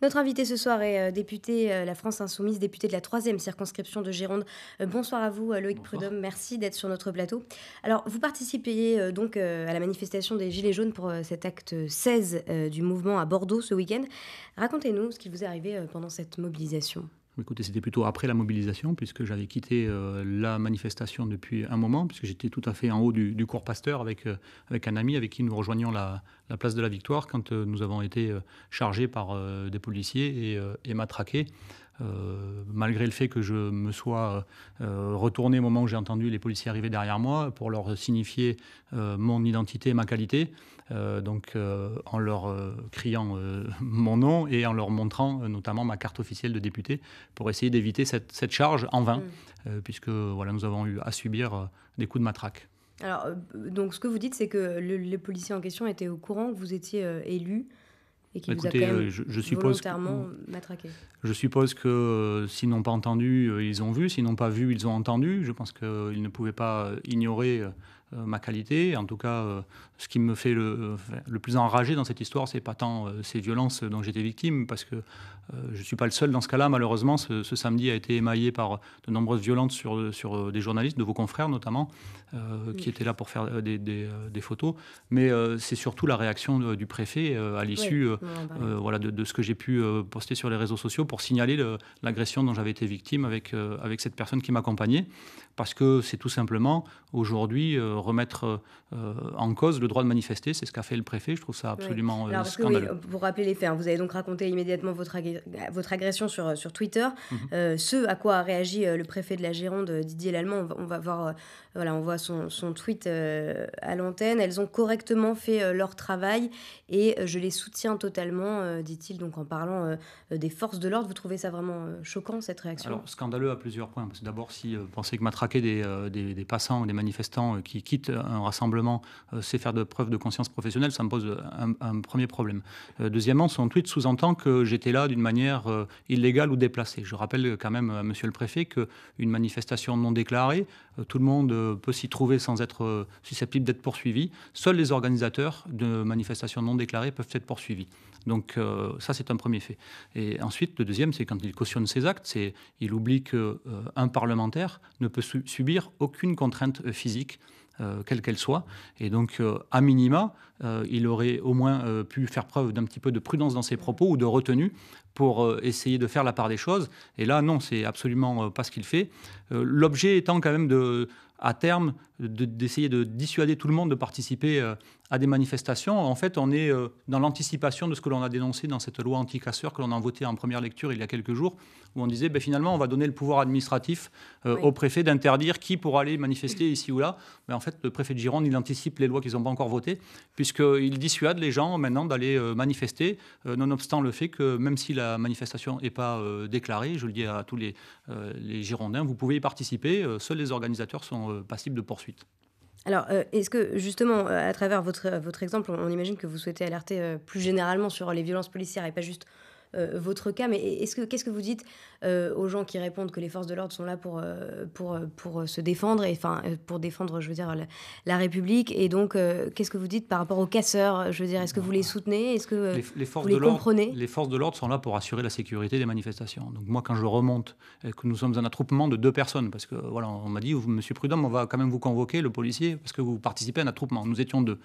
Notre invité ce soir est euh, député euh, La France Insoumise, député de la troisième circonscription de Gironde. Euh, bonsoir à vous, Loïc Prudhomme. Merci d'être sur notre plateau. Alors, vous participez donc à la manifestation des Gilets jaunes pour cet acte 16 du mouvement à Bordeaux ce week-end. Racontez-nous ce qui vous est arrivé pendant cette mobilisation. Écoutez, c'était plutôt après la mobilisation, puisque j'avais quitté euh, la manifestation depuis un moment, puisque j'étais tout à fait en haut du, cours Pasteur avec, euh, avec un ami avec qui nous rejoignions la, place de la Victoire quand euh, nous avons été chargés par des policiers et, et matraqués euh, malgré le fait que je me sois euh, retourné au moment où j'ai entendu les policiers arriver derrière moi pour leur signifier euh, mon identité ma qualité, donc en leur criant mon nom et en leur montrant notamment ma carte officielle de député pour essayer d'éviter cette, charge en vain, mm. puisque voilà, nous avons eu à subir des coups de matraque. Alors, donc ce que vous dites, c'est que les policiers en question étaient au courant que vous étiez élu et qui Écoutez, vous euh, je, suppose volontairement que, Je suppose que euh, s'ils n'ont pas entendu, euh, ils ont vu. S'ils n'ont pas vu, ils ont entendu. Je pense qu'ils ne pouvaient pas ignorer ma qualité. En tout cas, ce qui me fait le, le plus enragé dans cette histoire, c'est pas tant ces violences dont j'étais victime, parce que euh, je ne suis pas le seul dans ce cas-là, malheureusement. Ce, samedi a été émaillé par de nombreuses violences sur, sur euh, des journalistes, de vos confrères notamment, euh, qui étaient là pour faire des, photos. Mais c'est surtout la réaction du préfet à l'issue bah voilà, de, ce que j'ai pu poster sur les réseaux sociaux pour signaler l'agression dont j'avais été victime avec, avec cette personne qui m'accompagnait. Parce que c'est tout simplement aujourd'hui remettre en cause le droit de manifester. C'est ce qu'a fait le préfet. Je trouve ça absolument scandaleux. les faits, hein, vous avez donc raconté immédiatement votre agression euh, votre agression sur, euh, sur Twitter, mhm. euh, ce à quoi a réagi le préfet de la Gironde, Didier Lallemand. On va, voir, voilà, on voit son, son tweet à l'antenne. Elles ont correctement fait leur travail et je les soutiens totalement, dit-il, donc en parlant des forces de l'ordre. Vous trouvez ça vraiment choquant, cette réaction Alors, scandaleux à plusieurs points. Parce que d'abord, si vous pensez que matraquer des, des, passants ou des manifestants qui quittent un rassemblement, c'est faire de preuve de conscience professionnelle, ça me pose un, un premier problème. deuxièmement, son tweet sous-entend que j'étais là d'une manière manière euh, illégale ou déplacée. Je rappelle quand même à euh, Monsieur le Préfet qu'une manifestation non déclarée, euh, tout le monde peut s'y trouver sans être susceptible d'être poursuivi. Seuls les organisateurs de manifestations non déclarées peuvent être poursuivis. Donc euh, ça, c'est un premier fait. Et ensuite, le deuxième, c'est quand il cautionne ses actes, c'est il oublie qu'un euh, un parlementaire ne peut subir aucune contrainte euh, physique. quelle qu'elle soit. Et donc, à minima, il aurait au moins pu faire preuve d'un petit peu de prudence dans ses propos ou de retenue pour essayer de faire la part des choses. Et là, non, c'est absolument pas ce qu'il fait. L'objet étant quand même de, à terme d'essayer de, dissuader tout le monde de participer à des manifestations. En fait, on est euh, dans l'anticipation de ce que l'on a dénoncé dans cette loi anti-casseurs que l'on a votée en première lecture il y a quelques jours, où on disait ben, finalement, on va donner le pouvoir administratif euh, au préfet d'interdire qui pourra aller manifester ici ou là. Mais ben, en fait, le préfet de Gironde, il anticipe les lois qu'ils n'ont pas encore votées, puisqu'il dissuade les gens maintenant d'aller euh, manifester, nonobstant le fait que même si la manifestation n'est pas déclarée, je le dis à tous les, les Girondins, vous pouvez y participer, seuls les organisateurs sont passibles de poursuites. Alors, euh, est-ce que justement, euh, à travers votre, euh, votre exemple, on, imagine que vous souhaitez alerter plus généralement sur les violences policières et pas juste euh, votre cas. Mais est-ce que, qu'est-ce que vous dites euh, aux gens qui répondent que les forces de l'ordre sont là pour, euh, pour, pour se défendre, et enfin pour défendre, je veux dire, la, République Et donc, qu'est-ce que vous dites par rapport aux casseurs Je veux dire, est-ce que vous les bah, soutenez Est-ce que les, forces vous les de comprenez Les forces de l'ordre sont là pour assurer la sécurité des manifestations. Donc moi, quand je remonte, que nous sommes un attroupement de deux personnes, parce que voilà, on m'a dit, Monsieur Prudhomme, on va quand même vous convoquer, le policier, parce que vous participez à un attroupement. Nous étions deux.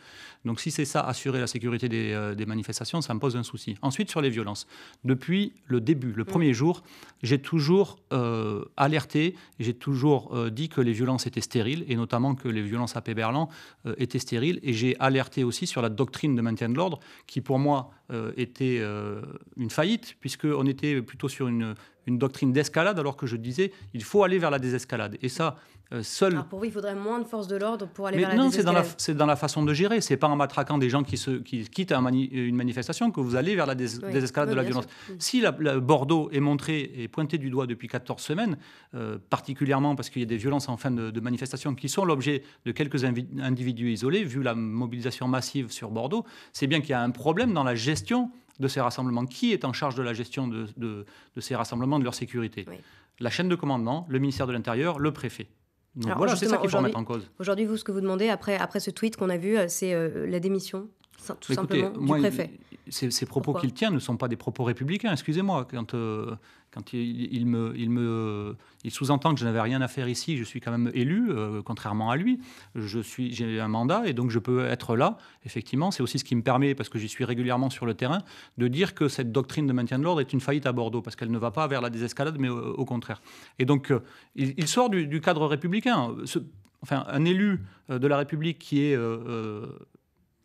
Donc si c'est ça, assurer la sécurité des, des manifestations, ça me pose un souci. Ensuite, sur les violences depuis le début, le mm. premier jour, j'ai toujours euh, alerté, j'ai toujours euh, dit que les violences étaient stériles, et notamment que les violences à Péberlan euh, étaient stériles, et j'ai alerté aussi sur la doctrine de maintien de l'ordre, qui pour moi était une faillite, puisqu'on était plutôt sur une, une doctrine d'escalade, alors que je disais, il faut aller vers la désescalade. Et ça, euh, pour vous, il faudrait moins de forces de l'ordre pour aller vers la c'est dans la, c'est dans la façon de gérer. C'est pas en matraquant des gens qui, se, quittent une manifestation que vous allez vers la désescalade de la violence. Mm. Si la, Bordeaux est montré et pointé du doigt depuis 14 semaines, euh, particulièrement parce qu'il y a des violences en fin de, manifestation qui sont l'objet de quelques individus isolés, vu la mobilisation massive sur Bordeaux, c'est bien qu'il y a un problème dans la gestion de ces rassemblements. Qui est en charge de la gestion de, ces rassemblements, de leur sécurité La chaîne de commandement, le ministère de l'Intérieur, le préfet. Donc voilà, c'est ça qu'il faut remettre en cause. Aujourd'hui, vous, ce que vous demandez, après, après ce tweet qu'on a vu, euh, c'est euh, la démission tout simplement du préfet. Ces, ces propos qu'il tient ne sont pas des propos républicains, excusez-moi. Quand euh, quand il, me, sous-entend que je n'avais rien à faire ici, je suis quand même élu, euh, contrairement à lui. Je suis, j'ai un mandat et donc je peux être là. Effectivement, c'est aussi ce qui me permet, parce que j'y suis régulièrement sur le terrain, de dire que cette doctrine de maintien de l'ordre est une faillite à Bordeaux, parce qu'elle ne va pas vers la désescalade, mais au, contraire. Et donc, euh, il, sort du, cadre républicain. enfin, un élu euh, de la République qui est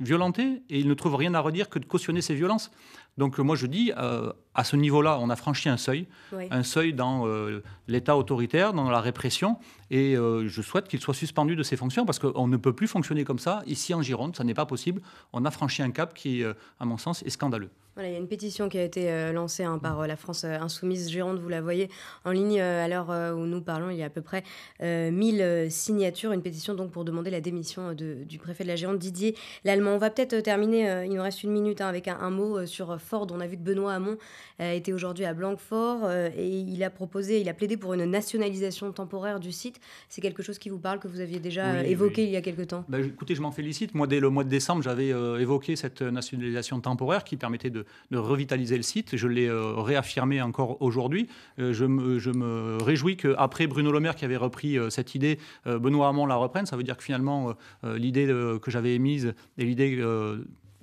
violenté et il ne trouve rien à redire que de cautionner ces violences. Donc euh, moi je dis, euh, à ce niveau-là, on a franchi un seuil, un seuil dans euh, l'État autoritaire, dans la répression, et je souhaite qu'il soit suspendu de ses fonctions parce qu'on ne peut plus fonctionner comme ça ici en Gironde, ça n'est pas possible. On a franchi un cap qui, à mon sens, est scandaleux. il y a une pétition qui a été lancée hein, par la France Insoumise Gironde, vous la voyez en ligne à l'heure où nous parlons, il y a à peu près 1000 signatures, une pétition donc pour demander la démission du préfet de la Gironde, Didier Lallemand. On va peut-être terminer, il nous reste une minute, hein, avec un mot sur on a vu que Benoît Hamon euh, était aujourd'hui à Blanquefort, euh, et il a proposé, il a plaidé pour une nationalisation temporaire du site. C'est quelque chose qui vous parle, que vous aviez déjà évoqué il y a quelque temps bah, Écoutez, je m'en félicite. Moi, dès le mois de décembre, j'avais euh, évoqué cette nationalisation temporaire qui permettait de, revitaliser le site. Je l'ai réaffirmé encore aujourd'hui. Je me, je, me, réjouis qu'après Bruno Le Maire qui avait repris cette idée, Benoît Hamon la reprenne. Ça veut dire que finalement, l'idée que j'avais émise et l'idée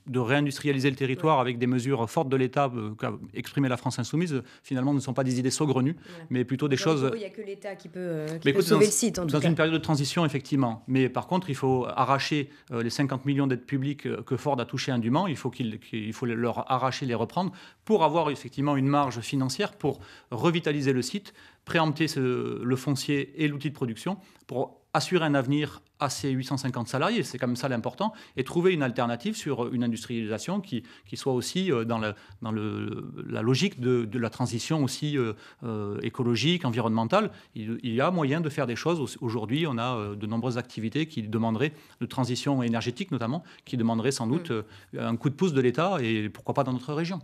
de réindustrialiser le territoire avec des mesures fortes de l'État euh, qu'a exprimé la France insoumise, finalement, ne sont pas des idées saugrenues, mais plutôt des choses... Il n'y a que l'État qui peut, euh, sauver le site, en tout Dans une période de transition, effectivement. Mais par contre, il faut arracher euh, les 50 millions d'aides publiques que Ford a touchées indûment. Il faut, qu'il, qu'il faut leur arracher, les reprendre, pour avoir effectivement une marge financière pour revitaliser le site, préempter le foncier et l'outil de production, pour assurer un avenir à ces 850 salariés, c'est quand même ça l'important, et trouver une alternative sur euh, une industrialisation qui, qui soit aussi euh, dans, la, dans le, la logique de, de, la transition aussi euh, écologique, environnementale. Il, y a moyen de faire des choses. Aujourd'hui, on a de nombreuses activités qui demanderaient, de transition énergétique notamment, qui demanderaient sans doute mm. un coup de pouce de l'État et pourquoi pas dans notre région.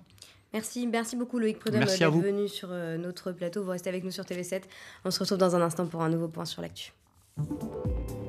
Merci, merci beaucoup Loïc Prudhomme d'être venu sur notre plateau. Vous restez avec nous sur TV7. On se retrouve dans un instant pour un nouveau point sur l'actu. Thank you.